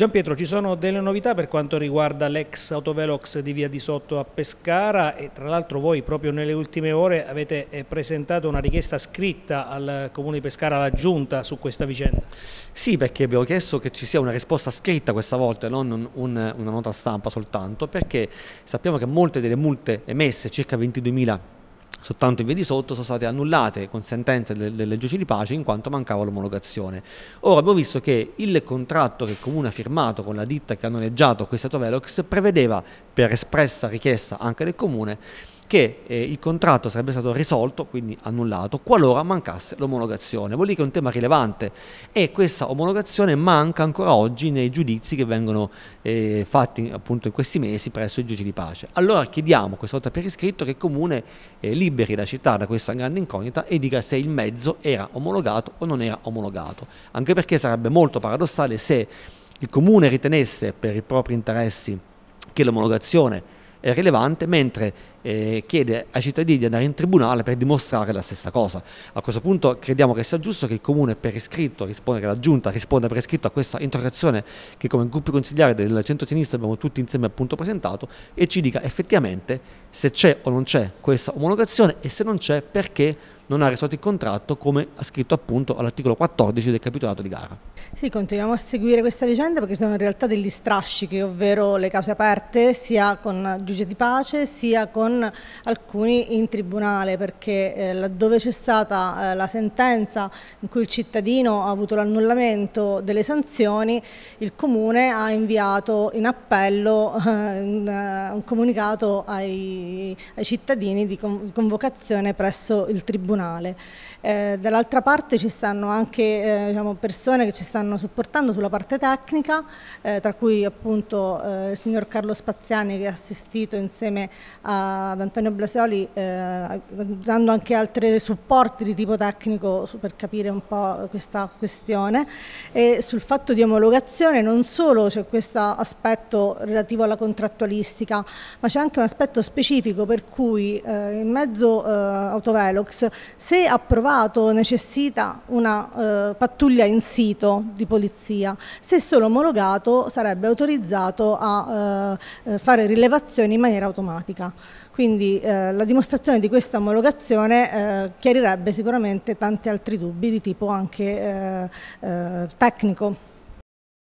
Gian Pietro, ci sono delle novità per quanto riguarda l'ex autovelox di Via di Sotto a Pescara e tra l'altro voi proprio nelle ultime ore avete eh, presentato una richiesta scritta al Comune di Pescara, alla Giunta, su questa vicenda. Sì, perché abbiamo chiesto che ci sia una risposta scritta questa volta, non un, un, una nota stampa soltanto, perché sappiamo che molte delle multe emesse, circa 22.000 soltanto in via di sotto, sono state annullate con sentenze delle, delle giudici di pace in quanto mancava l'omologazione. Ora abbiamo visto che il contratto che il Comune ha firmato con la ditta che ha noleggiato questa Autovelox prevedeva, per espressa richiesta anche del Comune, che eh, il contratto sarebbe stato risolto, quindi annullato, qualora mancasse l'omologazione. Vuol dire che è un tema rilevante e questa omologazione manca ancora oggi nei giudizi che vengono eh, fatti appunto in questi mesi presso i giudici di pace. Allora chiediamo questa volta per iscritto che il Comune eh, liberi la città da questa grande incognita e dica se il mezzo era omologato o non era omologato, anche perché sarebbe molto paradossale se il Comune ritenesse per i propri interessi che l'omologazione eh, rilevante, mentre eh, chiede ai cittadini di andare in tribunale per dimostrare la stessa cosa. A questo punto crediamo che sia giusto che il Comune per iscritto risponda, che la Giunta risponda per iscritto a questa interrogazione che come gruppi consigliari del centro-sinistra abbiamo tutti insieme appunto presentato e ci dica effettivamente se c'è o non c'è questa omologazione e se non c'è perché non ha risolto il contratto come ha scritto appunto all'articolo 14 del capitolato di gara. Sì, continuiamo a seguire questa vicenda perché sono in realtà degli strascichi, ovvero le cause aperte sia con giudice di pace sia con alcuni in tribunale perché eh, laddove c'è stata eh, la sentenza in cui il cittadino ha avuto l'annullamento delle sanzioni, il comune ha inviato in appello eh, un, un comunicato ai, ai cittadini di convocazione presso il tribunale personale. Eh, dall'altra parte ci stanno anche eh, diciamo, persone che ci stanno supportando sulla parte tecnica, eh, tra cui appunto eh, il signor Carlo Spaziani che ha assistito insieme ad Antonio Blasioli eh, dando anche altri supporti di tipo tecnico per capire un po' questa questione. E sul fatto di omologazione non solo c'è questo aspetto relativo alla contrattualistica, ma c'è anche un aspetto specifico per cui eh, in mezzo autovelox se approvato necessita una eh, pattuglia in sito di polizia, se solo omologato sarebbe autorizzato a eh, eh fare rilevazioni in maniera automatica. Quindi eh, la dimostrazione di questa omologazione eh, chiarirebbe sicuramente tanti altri dubbi di tipo anche eh, tecnico.